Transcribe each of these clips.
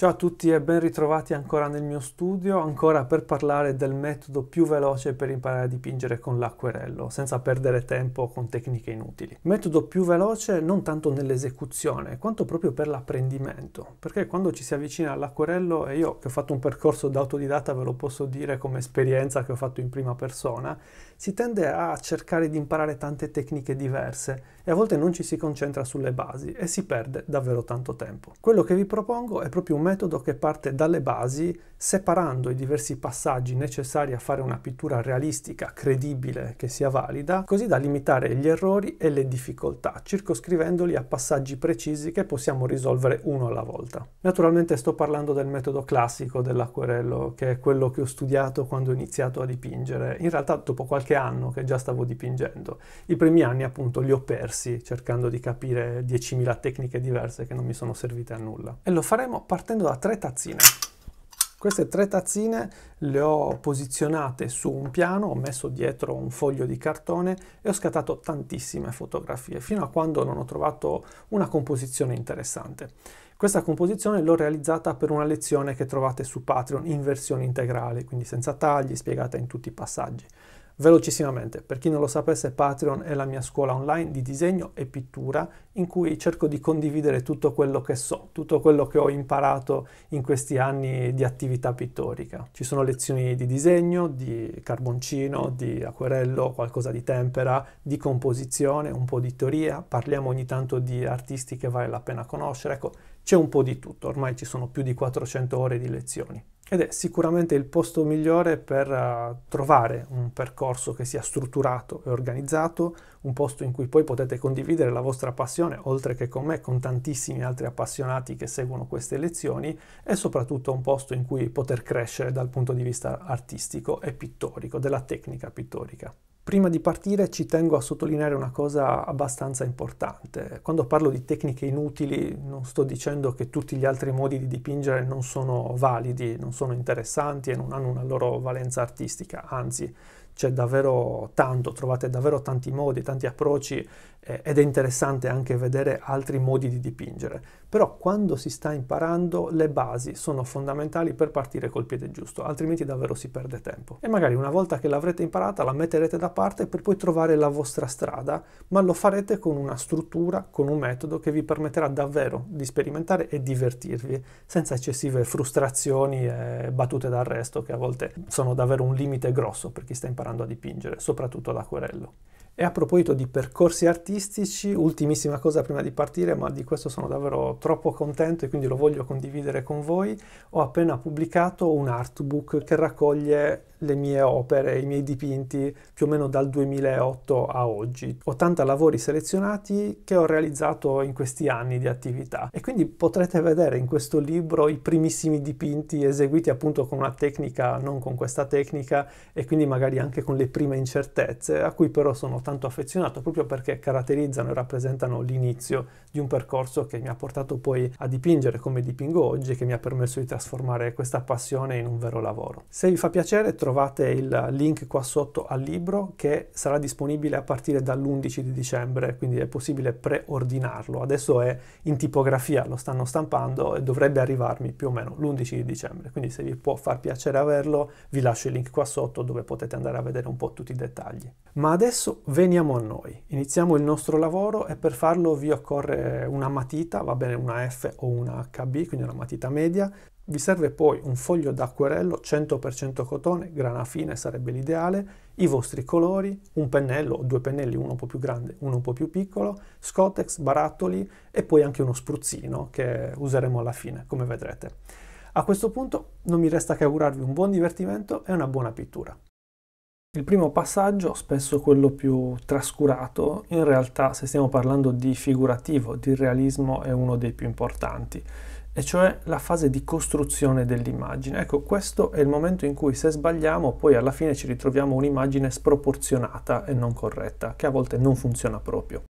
Ciao a tutti e ben ritrovati ancora nel mio studio, ancora per parlare del metodo più veloce per imparare a dipingere con l'acquerello, senza perdere tempo con tecniche inutili. Metodo più veloce non tanto nell'esecuzione, quanto proprio per l'apprendimento, perché quando ci si avvicina all'acquerello, e io che ho fatto un percorso d'autodidatta ve lo posso dire come esperienza che ho fatto in prima persona, si tende a cercare di imparare tante tecniche diverse e a volte non ci si concentra sulle basi e si perde davvero tanto tempo. Quello che vi propongo è proprio un metodo che parte dalle basi, separando i diversi passaggi necessari a fare una pittura realistica, credibile, che sia valida, così da limitare gli errori e le difficoltà, circoscrivendoli a passaggi precisi che possiamo risolvere uno alla volta. Naturalmente sto parlando del metodo classico dell'acquerello, che è quello che ho studiato quando ho iniziato a dipingere. In realtà dopo qualche qualche anno che già stavo dipingendo. I primi anni appunto li ho persi cercando di capire 10.000 tecniche diverse che non mi sono servite a nulla. E lo faremo partendo da tre tazzine. Queste tre tazzine le ho posizionate su un piano, ho messo dietro un foglio di cartone e ho scattato tantissime fotografie fino a quando non ho trovato una composizione interessante. Questa composizione l'ho realizzata per una lezione che trovate su Patreon in versione integrale, quindi senza tagli, spiegata in tutti i passaggi. Velocissimamente, per chi non lo sapesse, Patreon è la mia scuola online di disegno e pittura in cui cerco di condividere tutto quello che so, tutto quello che ho imparato in questi anni di attività pittorica. Ci sono lezioni di disegno, di carboncino, di acquerello, qualcosa di tempera, di composizione, un po' di teoria, parliamo ogni tanto di artisti che vale la pena conoscere. Ecco, c'è un po' di tutto, ormai ci sono più di 400 ore di lezioni ed è sicuramente il posto migliore per eh, trovare un percorso che sia strutturato e organizzato, un posto in cui poi potete condividere la vostra passione, oltre che con me, con tantissimi altri appassionati che seguono queste lezioni e soprattutto un posto in cui poter crescere dal punto di vista artistico e pittorico, della tecnica pittorica. Prima di partire ci tengo a sottolineare una cosa abbastanza importante. Quando parlo di tecniche inutili non sto dicendo che tutti gli altri modi di dipingere non sono validi, non sono interessanti e non hanno una loro valenza artistica, anzi c'è davvero tanto, trovate davvero tanti modi, tanti approcci eh, ed è interessante anche vedere altri modi di dipingere. Però quando si sta imparando le basi sono fondamentali per partire col piede giusto, altrimenti davvero si perde tempo. E magari una volta che l'avrete imparata la metterete da parte per poi trovare la vostra strada, ma lo farete con una struttura, con un metodo che vi permetterà davvero di sperimentare e divertirvi senza eccessive frustrazioni e battute d'arresto che a volte sono davvero un limite grosso per chi sta imparando a dipingere, soprattutto ad acquerello. E a proposito di percorsi artistici, ultimissima cosa prima di partire, ma di questo sono davvero troppo contento e quindi lo voglio condividere con voi, ho appena pubblicato un artbook che raccoglie le mie opere, i miei dipinti più o meno dal 2008 a oggi. 80 lavori selezionati che ho realizzato in questi anni di attività e quindi potrete vedere in questo libro i primissimi dipinti eseguiti appunto con una tecnica, non con questa tecnica e quindi magari anche con le prime incertezze a cui però sono tanto affezionato proprio perché caratterizzano e rappresentano l'inizio di un percorso che mi ha portato poi a dipingere come dipingo oggi e che mi ha permesso di trasformare questa passione in un vero lavoro. Se vi fa piacere trovate trovate il link qua sotto al libro che sarà disponibile a partire dall'11 di dicembre, quindi è possibile preordinarlo. Adesso è in tipografia, lo stanno stampando e dovrebbe arrivarmi più o meno l'11 di dicembre, quindi se vi può far piacere averlo vi lascio il link qua sotto dove potete andare a vedere un po' tutti i dettagli. Ma adesso veniamo a noi, iniziamo il nostro lavoro e per farlo vi occorre una matita, va bene una F o una HB, quindi una matita media, vi serve poi un foglio d'acquerello 100% cotone, grana fine sarebbe l'ideale, i vostri colori, un pennello o due pennelli, uno un po' più grande, uno un po' più piccolo, scotex, barattoli e poi anche uno spruzzino che useremo alla fine, come vedrete. A questo punto non mi resta che augurarvi un buon divertimento e una buona pittura. Il primo passaggio, spesso quello più trascurato, in realtà se stiamo parlando di figurativo, di realismo è uno dei più importanti e cioè la fase di costruzione dell'immagine. Ecco, questo è il momento in cui se sbagliamo poi alla fine ci ritroviamo un'immagine sproporzionata e non corretta, che a volte non funziona proprio.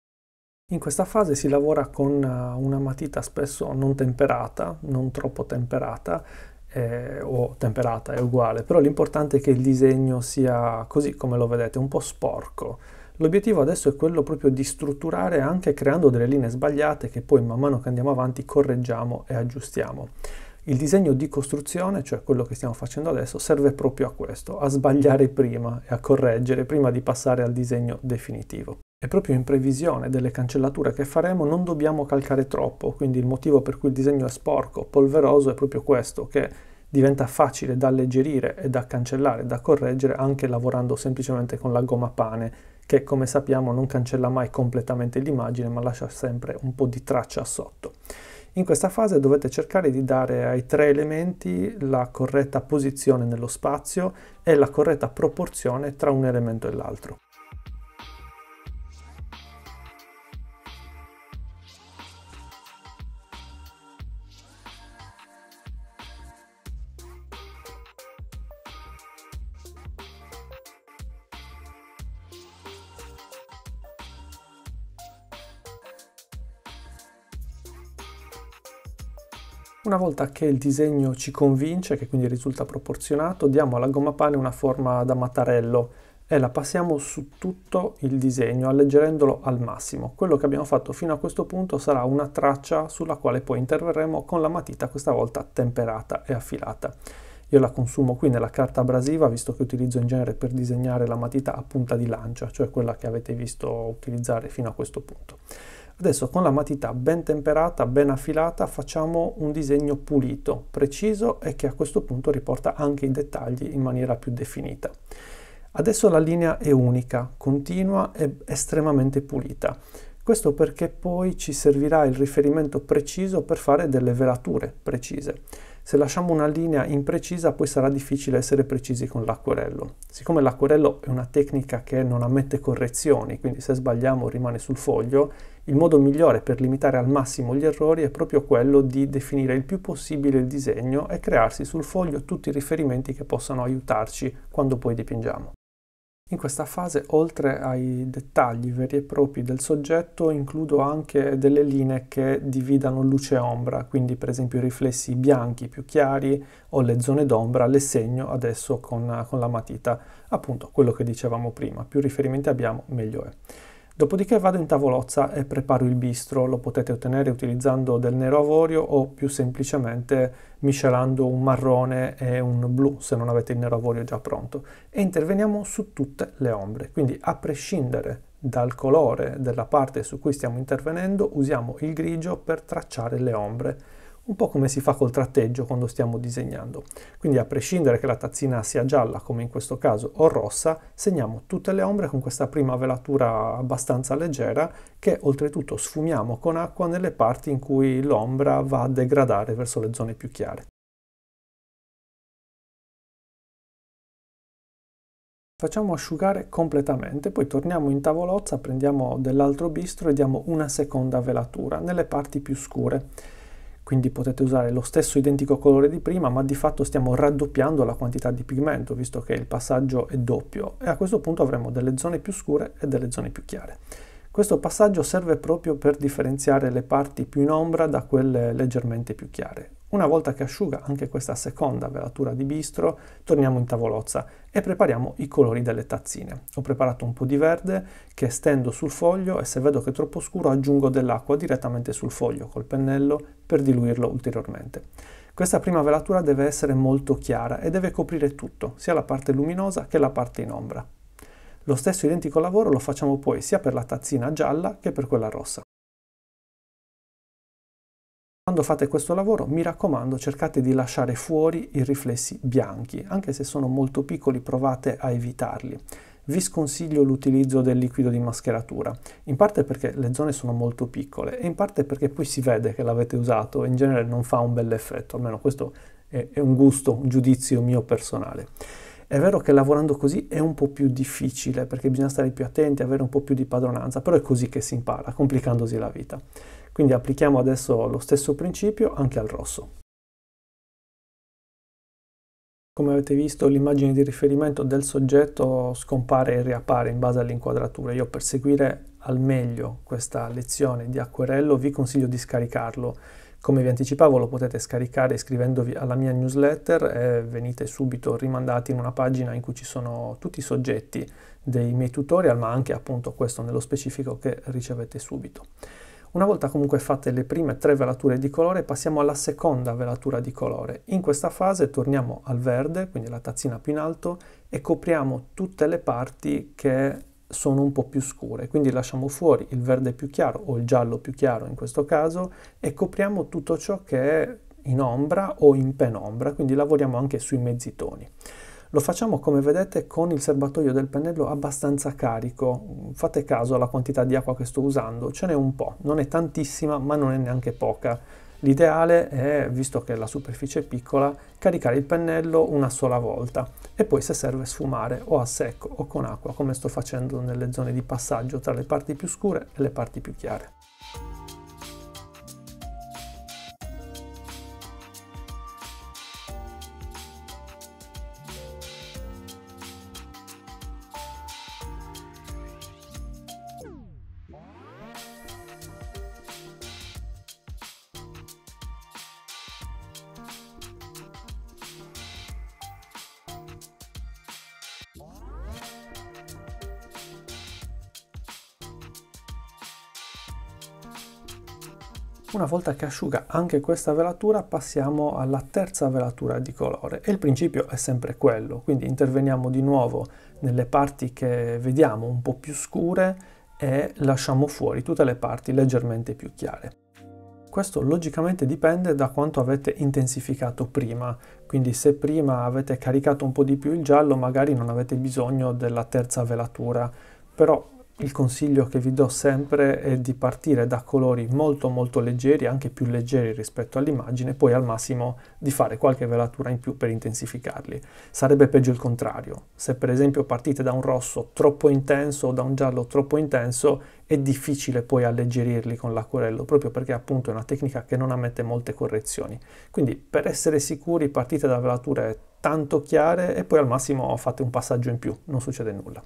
In questa fase si lavora con eh, una matita spesso non temperata, non troppo temperata, eh, o temperata è uguale, però l'importante è che il disegno sia così come lo vedete, un po' sporco L'obiettivo adesso è quello proprio di strutturare anche creando delle linee sbagliate che poi man mano che andiamo avanti correggiamo e aggiustiamo. Il disegno di costruzione, cioè quello che stiamo facendo adesso, serve proprio a questo, a sbagliare prima e a correggere prima di passare al disegno definitivo. E proprio in previsione delle cancellature che faremo non dobbiamo calcare troppo, quindi il motivo per cui il disegno è sporco, polveroso, è proprio questo, che diventa facile da alleggerire e da cancellare, da correggere anche lavorando semplicemente con la gomma pane che come sappiamo non cancella mai completamente l'immagine ma lascia sempre un po' di traccia sotto. In questa fase dovete cercare di dare ai tre elementi la corretta posizione nello spazio e la corretta proporzione tra un elemento e l'altro. Una volta che il disegno ci convince, che quindi risulta proporzionato, diamo alla gomma pane una forma da mattarello e la passiamo su tutto il disegno, alleggerendolo al massimo. Quello che abbiamo fatto fino a questo punto sarà una traccia sulla quale poi interverremo con la matita, questa volta temperata e affilata. Io la consumo qui nella carta abrasiva, visto che utilizzo in genere per disegnare la matita a punta di lancia, cioè quella che avete visto utilizzare fino a questo punto. Adesso con la matita ben temperata, ben affilata, facciamo un disegno pulito, preciso e che a questo punto riporta anche i dettagli in maniera più definita. Adesso la linea è unica, continua e estremamente pulita. Questo perché poi ci servirà il riferimento preciso per fare delle velature precise. Se lasciamo una linea imprecisa poi sarà difficile essere precisi con l'acquerello. Siccome l'acquerello è una tecnica che non ammette correzioni, quindi se sbagliamo rimane sul foglio, il modo migliore per limitare al massimo gli errori è proprio quello di definire il più possibile il disegno e crearsi sul foglio tutti i riferimenti che possano aiutarci quando poi dipingiamo. In questa fase, oltre ai dettagli veri e propri del soggetto, includo anche delle linee che dividano luce e ombra, quindi per esempio i riflessi bianchi più chiari o le zone d'ombra le segno adesso con, con la matita. Appunto, quello che dicevamo prima, più riferimenti abbiamo, meglio è. Dopodiché vado in tavolozza e preparo il bistro, lo potete ottenere utilizzando del nero avorio o più semplicemente miscelando un marrone e un blu se non avete il nero avorio già pronto e interveniamo su tutte le ombre, quindi a prescindere dal colore della parte su cui stiamo intervenendo usiamo il grigio per tracciare le ombre un po' come si fa col tratteggio quando stiamo disegnando. Quindi a prescindere che la tazzina sia gialla, come in questo caso, o rossa, segniamo tutte le ombre con questa prima velatura abbastanza leggera che oltretutto sfumiamo con acqua nelle parti in cui l'ombra va a degradare verso le zone più chiare. Facciamo asciugare completamente, poi torniamo in tavolozza, prendiamo dell'altro bistro e diamo una seconda velatura nelle parti più scure quindi potete usare lo stesso identico colore di prima ma di fatto stiamo raddoppiando la quantità di pigmento visto che il passaggio è doppio e a questo punto avremo delle zone più scure e delle zone più chiare. Questo passaggio serve proprio per differenziare le parti più in ombra da quelle leggermente più chiare. Una volta che asciuga anche questa seconda velatura di bistro, torniamo in tavolozza e prepariamo i colori delle tazzine. Ho preparato un po' di verde che stendo sul foglio e se vedo che è troppo scuro aggiungo dell'acqua direttamente sul foglio col pennello per diluirlo ulteriormente. Questa prima velatura deve essere molto chiara e deve coprire tutto, sia la parte luminosa che la parte in ombra. Lo stesso identico lavoro lo facciamo poi sia per la tazzina gialla che per quella rossa. Quando fate questo lavoro, mi raccomando, cercate di lasciare fuori i riflessi bianchi, anche se sono molto piccoli provate a evitarli. Vi sconsiglio l'utilizzo del liquido di mascheratura, in parte perché le zone sono molto piccole e in parte perché poi si vede che l'avete usato e in genere non fa un bel effetto, almeno questo è un gusto, un giudizio mio personale. È vero che lavorando così è un po' più difficile perché bisogna stare più attenti, avere un po' più di padronanza, però è così che si impara, complicandosi la vita. Quindi applichiamo adesso lo stesso principio anche al rosso. Come avete visto l'immagine di riferimento del soggetto scompare e riappare in base all'inquadratura. Io per seguire al meglio questa lezione di acquerello vi consiglio di scaricarlo come vi anticipavo lo potete scaricare iscrivendovi alla mia newsletter e venite subito rimandati in una pagina in cui ci sono tutti i soggetti dei miei tutorial, ma anche appunto questo nello specifico che ricevete subito. Una volta comunque fatte le prime tre velature di colore passiamo alla seconda velatura di colore. In questa fase torniamo al verde, quindi la tazzina più in alto, e copriamo tutte le parti che sono un po' più scure, quindi lasciamo fuori il verde più chiaro o il giallo più chiaro in questo caso e copriamo tutto ciò che è in ombra o in penombra, quindi lavoriamo anche sui mezzi toni. Lo facciamo come vedete con il serbatoio del pennello abbastanza carico, fate caso alla quantità di acqua che sto usando, ce n'è un po', non è tantissima ma non è neanche poca L'ideale è, visto che la superficie è piccola, caricare il pennello una sola volta e poi se serve sfumare o a secco o con acqua come sto facendo nelle zone di passaggio tra le parti più scure e le parti più chiare. Una volta che asciuga anche questa velatura passiamo alla terza velatura di colore e il principio è sempre quello, quindi interveniamo di nuovo nelle parti che vediamo un po' più scure e lasciamo fuori tutte le parti leggermente più chiare. Questo logicamente dipende da quanto avete intensificato prima, quindi se prima avete caricato un po' di più il giallo magari non avete bisogno della terza velatura, però il consiglio che vi do sempre è di partire da colori molto molto leggeri, anche più leggeri rispetto all'immagine, poi al massimo di fare qualche velatura in più per intensificarli. Sarebbe peggio il contrario. Se per esempio partite da un rosso troppo intenso o da un giallo troppo intenso, è difficile poi alleggerirli con l'acquarello, proprio perché appunto è una tecnica che non ammette molte correzioni. Quindi per essere sicuri partite da velature tanto chiare e poi al massimo fate un passaggio in più, non succede nulla.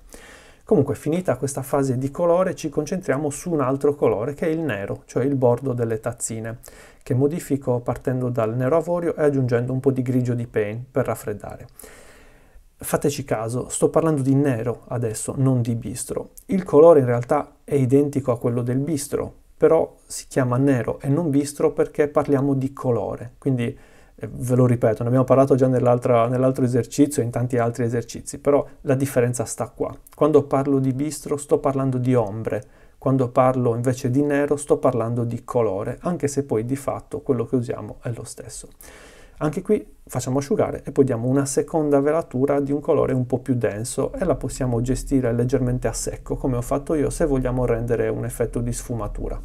Comunque finita questa fase di colore ci concentriamo su un altro colore che è il nero, cioè il bordo delle tazzine, che modifico partendo dal nero avorio e aggiungendo un po' di grigio di paint per raffreddare. Fateci caso, sto parlando di nero adesso, non di bistro. Il colore in realtà è identico a quello del bistro, però si chiama nero e non bistro perché parliamo di colore, quindi ve lo ripeto, ne abbiamo parlato già nell'altro esercizio e in tanti altri esercizi, però la differenza sta qua. Quando parlo di bistro sto parlando di ombre, quando parlo invece di nero sto parlando di colore, anche se poi di fatto quello che usiamo è lo stesso. Anche qui facciamo asciugare e poi diamo una seconda velatura di un colore un po' più denso e la possiamo gestire leggermente a secco, come ho fatto io, se vogliamo rendere un effetto di sfumatura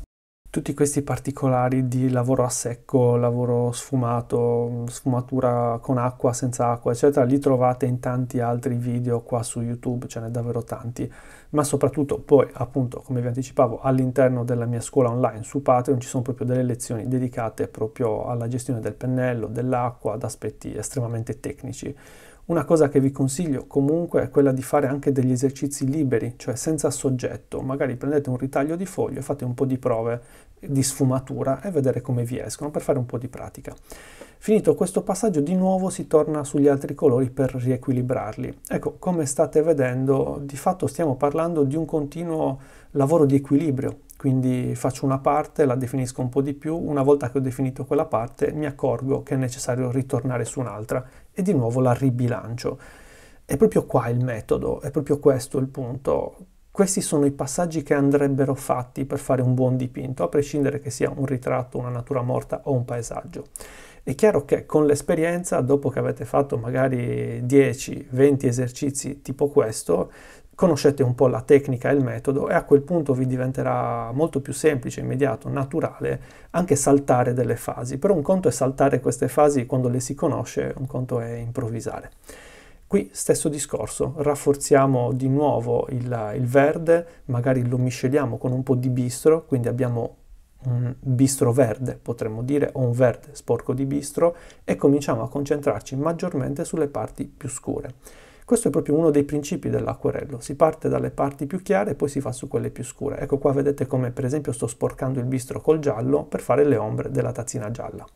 tutti questi particolari di lavoro a secco, lavoro sfumato, sfumatura con acqua, senza acqua, eccetera, li trovate in tanti altri video qua su YouTube, ce n'è davvero tanti, ma soprattutto poi, appunto, come vi anticipavo, all'interno della mia scuola online su Patreon ci sono proprio delle lezioni dedicate proprio alla gestione del pennello, dell'acqua, ad aspetti estremamente tecnici. Una cosa che vi consiglio comunque è quella di fare anche degli esercizi liberi, cioè senza soggetto. Magari prendete un ritaglio di foglio e fate un po' di prove di sfumatura e vedere come vi escono per fare un po' di pratica. Finito questo passaggio di nuovo si torna sugli altri colori per riequilibrarli. Ecco, come state vedendo, di fatto stiamo parlando di un continuo lavoro di equilibrio, quindi faccio una parte, la definisco un po' di più, una volta che ho definito quella parte mi accorgo che è necessario ritornare su un'altra e di nuovo la ribilancio. È proprio qua il metodo, è proprio questo il punto questi sono i passaggi che andrebbero fatti per fare un buon dipinto, a prescindere che sia un ritratto, una natura morta o un paesaggio. È chiaro che con l'esperienza, dopo che avete fatto magari 10-20 esercizi tipo questo, conoscete un po' la tecnica e il metodo e a quel punto vi diventerà molto più semplice, immediato, naturale anche saltare delle fasi. Però un conto è saltare queste fasi quando le si conosce, un conto è improvvisare. Qui stesso discorso, rafforziamo di nuovo il, il verde, magari lo misceliamo con un po' di bistro, quindi abbiamo un bistro verde, potremmo dire, o un verde sporco di bistro, e cominciamo a concentrarci maggiormente sulle parti più scure. Questo è proprio uno dei principi dell'acquerello, si parte dalle parti più chiare e poi si fa su quelle più scure. Ecco qua vedete come per esempio sto sporcando il bistro col giallo per fare le ombre della tazzina gialla.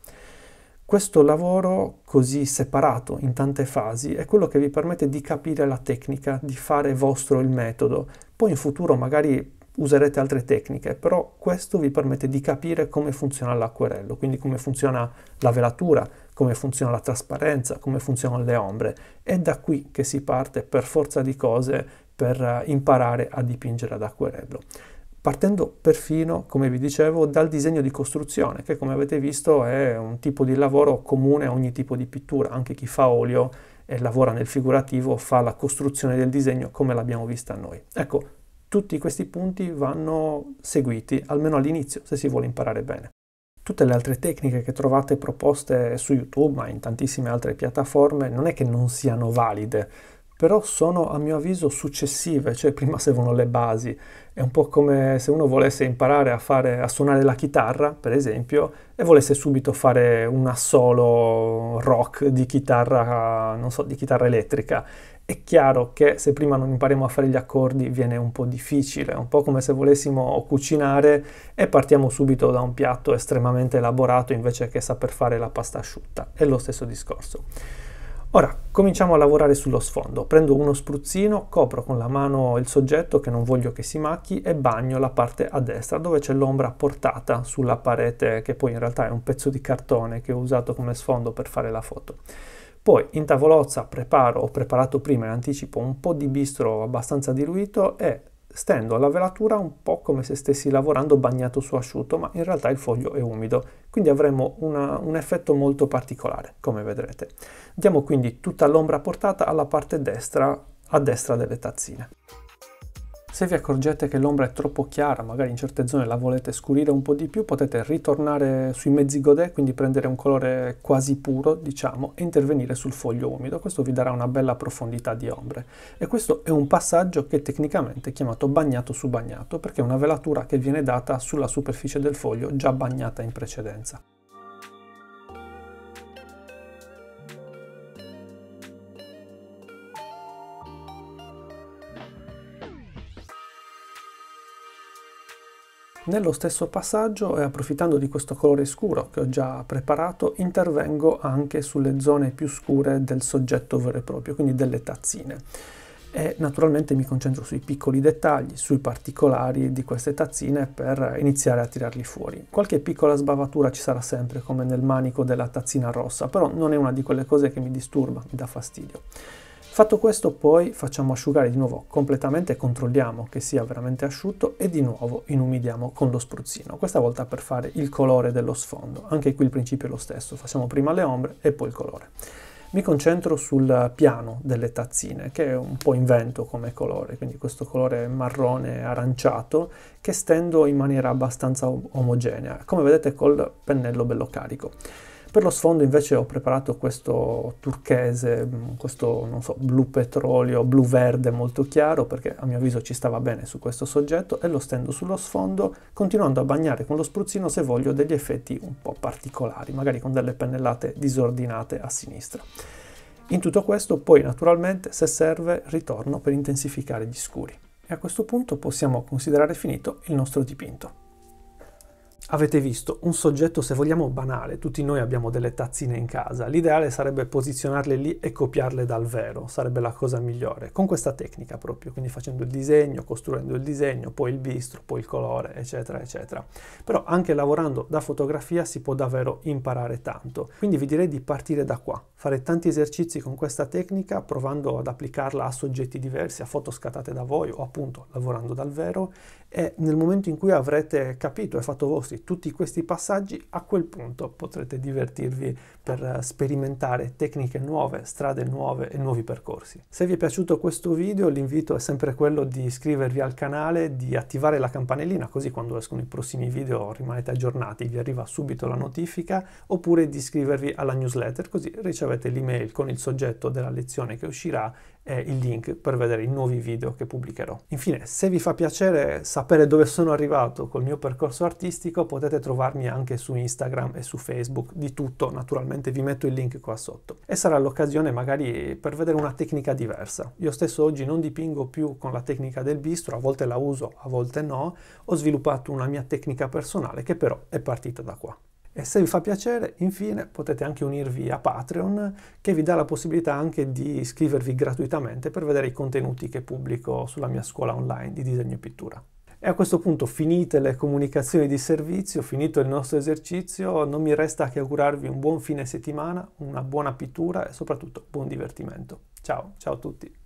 Questo lavoro così separato in tante fasi è quello che vi permette di capire la tecnica, di fare vostro il metodo. Poi in futuro magari userete altre tecniche, però questo vi permette di capire come funziona l'acquerello, quindi come funziona la velatura, come funziona la trasparenza, come funzionano le ombre. È da qui che si parte per forza di cose per imparare a dipingere ad acquerello partendo perfino, come vi dicevo, dal disegno di costruzione, che come avete visto è un tipo di lavoro comune a ogni tipo di pittura, anche chi fa olio e lavora nel figurativo fa la costruzione del disegno come l'abbiamo vista noi. Ecco, tutti questi punti vanno seguiti, almeno all'inizio, se si vuole imparare bene. Tutte le altre tecniche che trovate proposte su YouTube, ma in tantissime altre piattaforme, non è che non siano valide, però sono a mio avviso successive, cioè prima servono le basi. È un po' come se uno volesse imparare a, fare, a suonare la chitarra, per esempio, e volesse subito fare un assolo rock di chitarra, non so, di chitarra elettrica. È chiaro che se prima non impariamo a fare gli accordi viene un po' difficile, è un po' come se volessimo cucinare e partiamo subito da un piatto estremamente elaborato invece che saper fare la pasta asciutta. È lo stesso discorso. Ora cominciamo a lavorare sullo sfondo. Prendo uno spruzzino, copro con la mano il soggetto che non voglio che si macchi e bagno la parte a destra dove c'è l'ombra portata sulla parete che poi in realtà è un pezzo di cartone che ho usato come sfondo per fare la foto. Poi in tavolozza preparo, ho preparato prima in anticipo un po' di bistro abbastanza diluito e Stendo alla velatura un po' come se stessi lavorando bagnato su asciutto, ma in realtà il foglio è umido, quindi avremo una, un effetto molto particolare, come vedrete. Diamo quindi tutta l'ombra portata alla parte destra, a destra delle tazzine. Se vi accorgete che l'ombra è troppo chiara, magari in certe zone la volete scurire un po' di più, potete ritornare sui mezzi godè, quindi prendere un colore quasi puro, diciamo, e intervenire sul foglio umido. Questo vi darà una bella profondità di ombre. E questo è un passaggio che tecnicamente è chiamato bagnato su bagnato, perché è una velatura che viene data sulla superficie del foglio già bagnata in precedenza. Nello stesso passaggio e approfittando di questo colore scuro che ho già preparato intervengo anche sulle zone più scure del soggetto vero e proprio, quindi delle tazzine. E naturalmente mi concentro sui piccoli dettagli, sui particolari di queste tazzine per iniziare a tirarli fuori. Qualche piccola sbavatura ci sarà sempre come nel manico della tazzina rossa, però non è una di quelle cose che mi disturba, mi dà fastidio. Fatto questo poi facciamo asciugare di nuovo completamente, controlliamo che sia veramente asciutto e di nuovo inumidiamo con lo spruzzino, questa volta per fare il colore dello sfondo. Anche qui il principio è lo stesso, facciamo prima le ombre e poi il colore. Mi concentro sul piano delle tazzine, che è un po' invento come colore, quindi questo colore marrone aranciato che stendo in maniera abbastanza omogenea, come vedete col pennello bello carico. Per lo sfondo invece ho preparato questo turchese, mm, questo non so, blu petrolio, blu verde molto chiaro perché a mio avviso ci stava bene su questo soggetto e lo stendo sullo sfondo continuando a bagnare con lo spruzzino se voglio degli effetti un po' particolari, magari con delle pennellate disordinate a sinistra. In tutto questo poi naturalmente se serve ritorno per intensificare gli scuri e a questo punto possiamo considerare finito il nostro dipinto. Avete visto un soggetto, se vogliamo, banale, tutti noi abbiamo delle tazzine in casa, l'ideale sarebbe posizionarle lì e copiarle dal vero, sarebbe la cosa migliore, con questa tecnica proprio, quindi facendo il disegno, costruendo il disegno, poi il bistro, poi il colore, eccetera, eccetera. Però anche lavorando da fotografia si può davvero imparare tanto, quindi vi direi di partire da qua, fare tanti esercizi con questa tecnica, provando ad applicarla a soggetti diversi, a foto scattate da voi o appunto lavorando dal vero, e nel momento in cui avrete capito e fatto vostri così. Tutti questi passaggi a quel punto potrete divertirvi per eh, sperimentare tecniche nuove, strade nuove e nuovi percorsi. Se vi è piaciuto questo video l'invito è sempre quello di iscrivervi al canale, di attivare la campanellina così quando escono i prossimi video rimanete aggiornati, vi arriva subito la notifica oppure di iscrivervi alla newsletter così ricevete l'email con il soggetto della lezione che uscirà eh, il link per vedere i nuovi video che pubblicherò. Infine, se vi fa piacere sapere dove sono arrivato col mio percorso artistico, potete trovarmi anche su Instagram e su Facebook, di tutto naturalmente vi metto il link qua sotto. E sarà l'occasione magari per vedere una tecnica diversa. Io stesso oggi non dipingo più con la tecnica del bistro, a volte la uso, a volte no, ho sviluppato una mia tecnica personale che però è partita da qua. E se vi fa piacere, infine, potete anche unirvi a Patreon, che vi dà la possibilità anche di iscrivervi gratuitamente per vedere i contenuti che pubblico sulla mia scuola online di disegno e pittura. E a questo punto, finite le comunicazioni di servizio, finito il nostro esercizio, non mi resta che augurarvi un buon fine settimana, una buona pittura e soprattutto buon divertimento. Ciao, ciao a tutti!